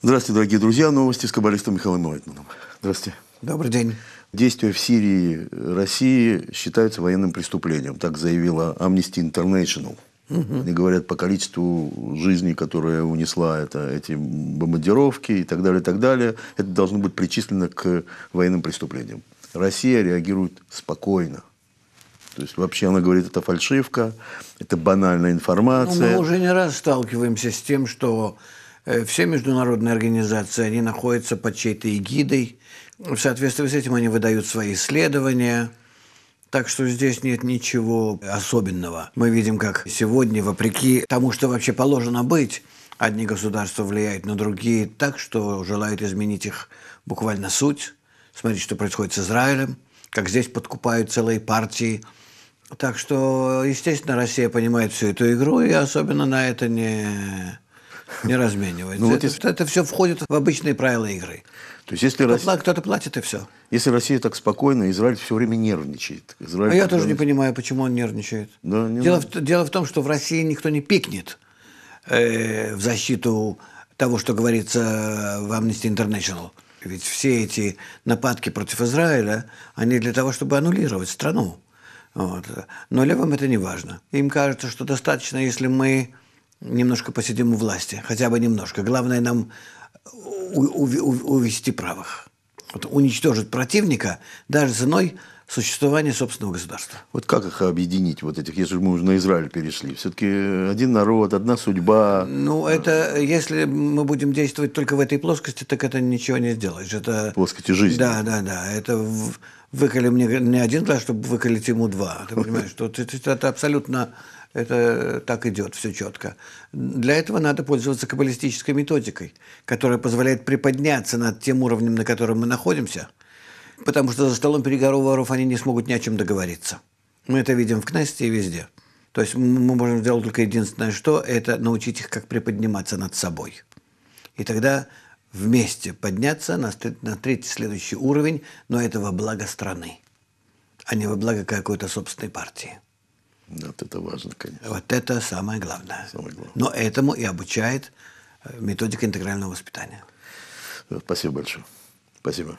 Здравствуйте, дорогие друзья. Новости с каббалистом Михаилом Лайтманом. Здравствуйте. Добрый день. Действия в Сирии России считаются военным преступлением, так заявила Amnesty International. Угу. Они говорят по количеству жизней, которые унесла это, эти бомбардировки и так далее, и так далее. Это должно быть причислено к военным преступлениям. Россия реагирует спокойно. То есть вообще она говорит, это фальшивка, это банальная информация. Ну, мы уже не раз сталкиваемся с тем, что Э, все международные организации, они находятся под чьей-то эгидой. В соответствии с этим они выдают свои исследования. Так что здесь нет ничего особенного. Мы видим, как сегодня, вопреки тому, что вообще положено быть, одни государства влияют на другие так, что желают изменить их буквально суть. Смотрите, что происходит с Израилем, как здесь подкупают целые партии. Так что, естественно, Россия понимает всю эту игру и особенно на это не не разменивается. Ну, вот если... это, все входит в обычные правила игры. То есть, если кто Россия... то платит, и все. Если Россия так спокойна, Израиль все время нервничает. Израиль а я тоже не понимаю, почему он нервничает. Да, не дело, в, дело в том, что в России никто не пикнет э, в защиту того, что говорится в Amnesty International. Ведь все эти нападки против Израиля, они для того, чтобы аннулировать страну. Вот. Но левым это не важно. Им кажется, что достаточно, если мы немножко посидим у власти, хотя бы немножко. Главное нам увести правых. Вот уничтожить противника даже ценой существования собственного государства. Вот как их объединить, вот этих, если мы уже на Израиль перешли? Все-таки один народ, одна судьба. Ну, это, если мы будем действовать только в этой плоскости, так это ничего не сделаешь. Это... Плоскости жизни. Да, да, да. Это в выколи мне не один глаз, чтобы выколить ему два. Ты понимаешь, что это, это, это абсолютно это так идет, все четко. Для этого надо пользоваться каббалистической методикой, которая позволяет приподняться над тем уровнем, на котором мы находимся, потому что за столом переговоров они не смогут ни о чем договориться. Мы это видим в Кнесте и везде. То есть мы можем сделать только единственное, что это научить их, как приподниматься над собой. И тогда вместе подняться на, на третий следующий уровень, но это во благо страны, а не во благо какой-то собственной партии. Вот это важно, конечно. Вот это самое главное. Самое главное. Но этому и обучает э, методика интегрального воспитания. Спасибо большое. Спасибо.